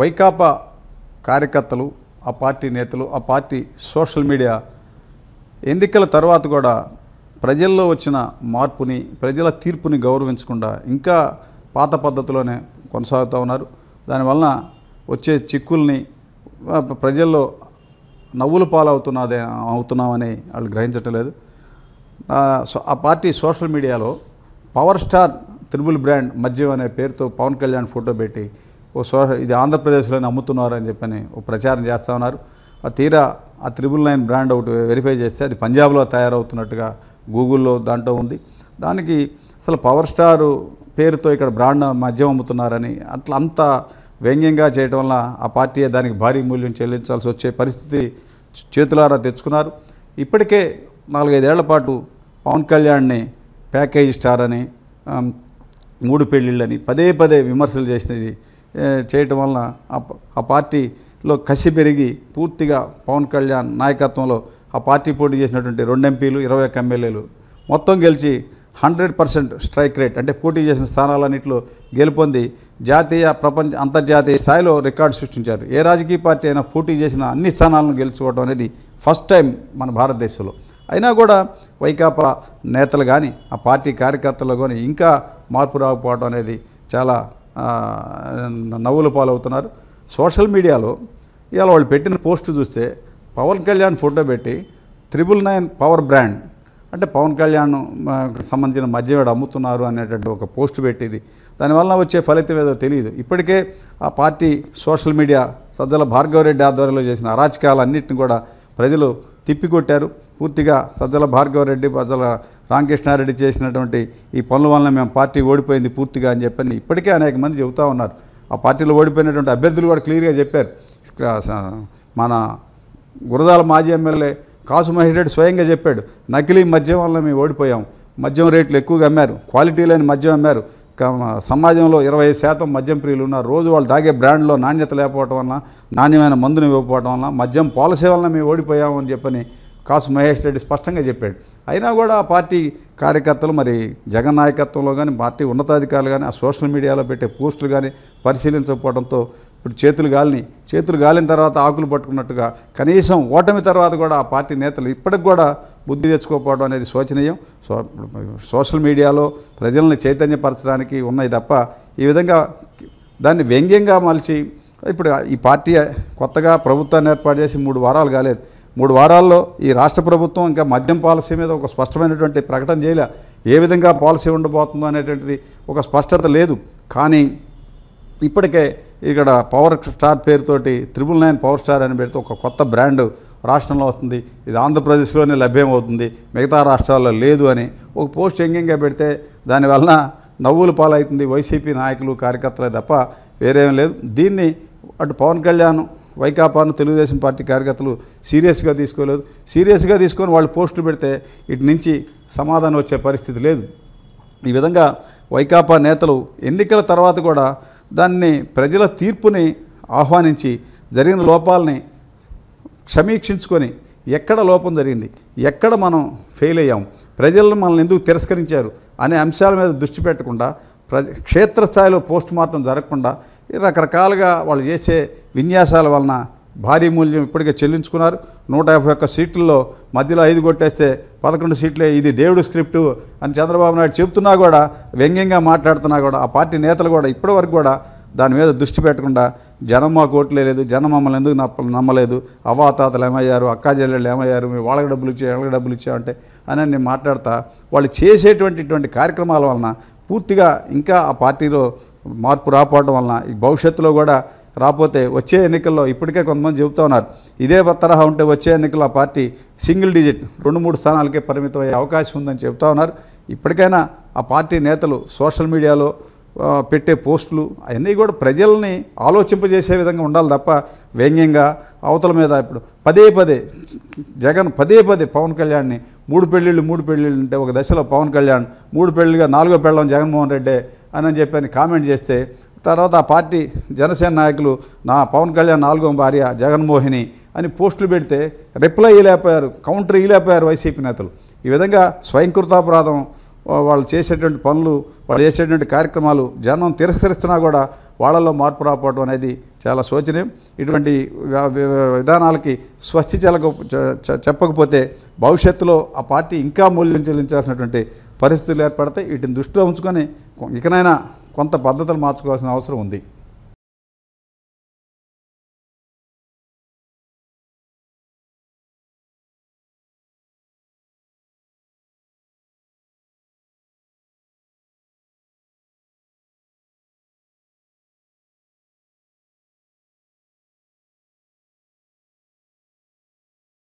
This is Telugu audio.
వైకాపా కార్యకర్తలు ఆ పార్టీ నేతలు ఆ పార్టీ సోషల్ మీడియా ఎన్నికల తర్వాత కూడా ప్రజల్లో వచ్చిన మార్పుని ప్రజల తీర్పుని గౌరవించకుండా ఇంకా పాత పద్ధతిలోనే కొనసాగుతూ ఉన్నారు దానివలన వచ్చే చిక్కుల్ని ప్రజల్లో నవ్వులు పాలవుతున్నదే అవుతున్నామని వాళ్ళు గ్రహించటం లేదు ఆ పార్టీ సోషల్ మీడియాలో పవర్ స్టార్ త్రిబుల్ బ్రాండ్ మద్యం అనే పేరుతో పవన్ కళ్యాణ్ ఫోటో పెట్టి ఓ సో ఇది ఆంధ్రప్రదేశ్లోనే అమ్ముతున్నారని చెప్పని ఓ ప్రచారం చేస్తూ ఉన్నారు తీరా ఆ త్రిబుల్ నైన్ బ్రాండ్ ఒకటి వెరిఫై చేస్తే అది పంజాబ్లో తయారవుతున్నట్టుగా గూగుల్లో దాంట్లో ఉంది దానికి అసలు పవర్ స్టార్ పేరుతో ఇక్కడ బ్రాండ్ మద్యం అమ్ముతున్నారని అట్లా అంత వ్యంగ్యంగా చేయడం వల్ల ఆ పార్టీ దానికి భారీ మూల్యం చెల్లించాల్సి వచ్చే పరిస్థితి చేతులారా తెచ్చుకున్నారు ఇప్పటికే నాలుగైదేళ్ల పాటు పవన్ కళ్యాణ్ని ప్యాకేజ్ స్టార్ అని మూడు పెళ్ళిళ్ళని పదే పదే విమర్శలు చేసినది చేయటం వలన ఆ పార్టీలో కసి పెరిగి పూర్తిగా పవన్ కళ్యాణ్ నాయకత్వంలో ఆ పార్టీ పోటీ చేసినటువంటి రెండు ఎంపీలు ఇరవై ఒక్క ఎమ్మెల్యేలు మొత్తం గెలిచి హండ్రెడ్ పర్సెంట్ స్ట్రైక్ రేట్ అంటే పోటీ చేసిన స్థానాలన్నింటిలో గెలుపొంది జాతీయ ప్రపంచ అంతర్జాతీయ స్థాయిలో రికార్డు సృష్టించారు ఏ రాజకీయ పార్టీ అయినా పోటీ చేసిన అన్ని స్థానాలను గెలుచుకోవడం అనేది ఫస్ట్ టైం మన భారతదేశంలో అయినా కూడా వైకాపా నేతలు కానీ ఆ పార్టీ కార్యకర్తలు కానీ ఇంకా మార్పు రాకపోవడం అనేది చాలా నవ్వుల పాలవుతున్నారు సోషల్ మీడియాలో ఇవాళ వాళ్ళు పెట్టిన పోస్ట్ చూస్తే పవన్ కళ్యాణ్ ఫోటో పెట్టి త్రిబుల్ నైన్ పవర్ బ్రాండ్ అంటే పవన్ కళ్యాణ్ సంబంధించిన మద్యవాడు అమ్ముతున్నారు అనేటువంటి ఒక పోస్ట్ పెట్టేది దానివల్ల వచ్చే ఫలితం ఏదో తెలియదు ఇప్పటికే ఆ party social media Sajjala Bhargava Reddy ఆధ్వర్యంలో చేసిన అరాచకాలన్నింటిని కూడా ప్రజలు తిప్పికొట్టారు పూర్తిగా సజ్జల భార్గవరెడ్డి సజ్జల రామకృష్ణారెడ్డి చేసినటువంటి ఈ పనుల వలన మేము పార్టీ ఓడిపోయింది పూర్తిగా అని చెప్పని ఇప్పటికే అనేక మంది చెబుతూ ఉన్నారు ఆ పార్టీలో ఓడిపోయినటువంటి అభ్యర్థులు కూడా క్లియర్గా చెప్పారు మన గురదాల మాజీ ఎమ్మెల్యే కాసు మహేష్ రెడ్డి స్వయంగా చెప్పాడు నకిలీ మద్యం వల్ల మేము ఓడిపోయాం మద్యం రేట్లు ఎక్కువగా అమ్మారు క్వాలిటీ లేని మద్యం అమ్మారు సమాజంలో ఇరవై శాతం మద్యం ప్రియులు ఉన్నారు రోజు వాళ్ళు తాగే బ్రాండ్లో నాణ్యత లేకపోవటం వలన నాణ్యమైన మందుని ఇవ్వకపోవడం వలన మద్యం పాలసీ వలన మేము ఓడిపోయాము అని చెప్పని కాసు మహేష్ రెడ్డి స్పష్టంగా చెప్పాడు అయినా కూడా ఆ పార్టీ కార్యకర్తలు మరి జగన్ నాయకత్వంలో కానీ పార్టీ ఉన్నతాధికారులు కానీ ఆ సోషల్ మీడియాలో పెట్టే పోస్టులు కానీ పరిశీలించకపోవడంతో ఇప్పుడు చేతులు గాలిని చేతులు గాలిన తర్వాత ఆకులు పట్టుకున్నట్టుగా కనీసం ఓటమి తర్వాత కూడా ఆ పార్టీ నేతలు ఇప్పటికి కూడా బుద్ధి తెచ్చుకోకపోవడం అనేది శోచనీయం సోషల్ మీడియాలో ప్రజలను చైతన్యపరచడానికి ఉన్నాయి తప్ప ఈ విధంగా దాన్ని వ్యంగ్యంగా మలిచి ఇప్పుడు ఈ పార్టీ కొత్తగా ప్రభుత్వాన్ని ఏర్పాటు చేసి మూడు వారాలు కాలేదు మూడు వారాల్లో ఈ రాష్ట్ర ప్రభుత్వం ఇంకా మద్యం పాలసీ మీద ఒక స్పష్టమైనటువంటి ప్రకటన చేయలే ఏ విధంగా పాలసీ ఉండబోతుందో అనేటువంటిది ఒక స్పష్టత లేదు కానీ ఇప్పటికే ఇక్కడ పవర్ స్టార్ పేరుతోటి త్రిబుల్ నైన్ పవర్ స్టార్ అని పెడితే ఒక కొత్త బ్రాండ్ రాష్ట్రంలో వస్తుంది ఇది ఆంధ్రప్రదేశ్లోనే లభ్యమవుతుంది మిగతా రాష్ట్రాల్లో లేదు అని ఒక పోస్ట్ ఎంగింగ్గా పెడితే దానివల్ల నవ్వుల పాలవుతుంది వైసీపీ నాయకులు కార్యకర్తలే తప్ప వేరేం లేదు దీన్ని అటు పవన్ కళ్యాణ్ వైకాపాను తెలుగుదేశం పార్టీ కార్యకర్తలు సీరియస్గా తీసుకోలేదు సీరియస్గా తీసుకొని వాళ్ళు పోస్టులు పెడితే ఇటు నుంచి సమాధానం వచ్చే పరిస్థితి లేదు ఈ విధంగా వైకాపా నేతలు ఎన్నికల తర్వాత కూడా దాన్ని ప్రజల తీర్పుని ఆహ్వానించి జరిగిన లోపాలని క్షమీక్షించుకొని ఎక్కడ లోపం జరిగింది ఎక్కడ మనం ఫెయిల్ అయ్యాం ప్రజలను మనల్ని ఎందుకు తిరస్కరించారు అనే అంశాల మీద దృష్టి పెట్టకుండా ప్రజ క్షేత్రస్థాయిలో పోస్ట్ మార్టం జరగకుండా రకరకాలుగా వాళ్ళు చేసే విన్యాసాల వలన భారీ మూల్యం ఇప్పటికే చెల్లించుకున్నారు నూట యాభై ఒక్క సీట్లలో మధ్యలో ఐదు కొట్టేస్తే పదకొండు సీట్లే ఇది దేవుడు స్క్రిప్టు అని చంద్రబాబు నాయుడు చెబుతున్నా కూడా వ్యంగ్యంగా మాట్లాడుతున్నా కూడా ఆ పార్టీ నేతలు కూడా ఇప్పటివరకు కూడా దాని మీద దృష్టి పెట్టకుండా జనం మాకు ఓట్లేదు లేదు జనం మమ్మల్ని ఎందుకు నమ్మలేదు అవ్వాతాతలు ఏమయ్యారు అక్కా జల్లెళ్ళు ఏమయ్యారు మేము వాళ్ళకి డబ్బులు ఇచ్చా వాళ్ళకి డబ్బులు ఇచ్చామంటే అని నేను మాట్లాడతా వాళ్ళు చేసేటువంటి కార్యక్రమాల వలన పూర్తిగా ఇంకా ఆ పార్టీలో మార్పు రాపోవడం వలన ఈ భవిష్యత్తులో కూడా రాపోతే వచ్చే ఎన్నికల్లో ఇప్పటికే కొంతమంది చెబుతూ ఉన్నారు ఇదే తరహా ఉంటే వచ్చే ఎన్నికల్లో ఆ పార్టీ సింగిల్ డిజిట్ రెండు మూడు స్థానాలకే పరిమితం అయ్యే అవకాశం ఉందని చెబుతూ ఉన్నారు ఇప్పటికైనా ఆ పార్టీ నేతలు సోషల్ మీడియాలో పెట్టే పోస్టులు అవన్నీ కూడా ప్రజల్ని ఆలోచింపజేసే విధంగా ఉండాలి తప్ప వ్యంగ్యంగా అవతల మీద ఇప్పుడు పదే పదే జగన్ పదే పదే పవన్ కళ్యాణ్ని మూడు పెళ్ళిళ్ళు మూడు పెళ్ళిళ్ళు అంటే ఒక దశలో పవన్ కళ్యాణ్ మూడు పెళ్ళిగా నాలుగో పెళ్ళం జగన్మోహన్ రెడ్డి అని చెప్పని కామెంట్ చేస్తే తర్వాత ఆ పార్టీ జనసేన నాయకులు నా పవన్ కళ్యాణ్ నాలుగో భార్య జగన్మోహిని అని పోస్టులు పెడితే రిప్లై ఇయలేకపోయారు కౌంటర్ ఇయలేకపోయారు వైసీపీ నేతలు ఈ విధంగా స్వయంకృతాపరాధం వాళ్ళు చేసేటువంటి పనులు వాళ్ళు చేసేటువంటి కార్యక్రమాలు జనం తిరస్కరిస్తున్నా కూడా వాళ్ళలో మార్పు రాకపోవడం అనేది చాలా శోచనీయం ఇటువంటి విధానాలకి స్వస్తి చెలకు చెప్పకపోతే భవిష్యత్తులో ఆ పార్టీ ఇంకా మూల్యం చెల్లించాల్సినటువంటి పరిస్థితులు ఏర్పడతాయి వీటిని దృష్టిలో ఉంచుకొని ఇకనైనా కొంత పద్ధతులు మార్చుకోవాల్సిన అవసరం ఉంది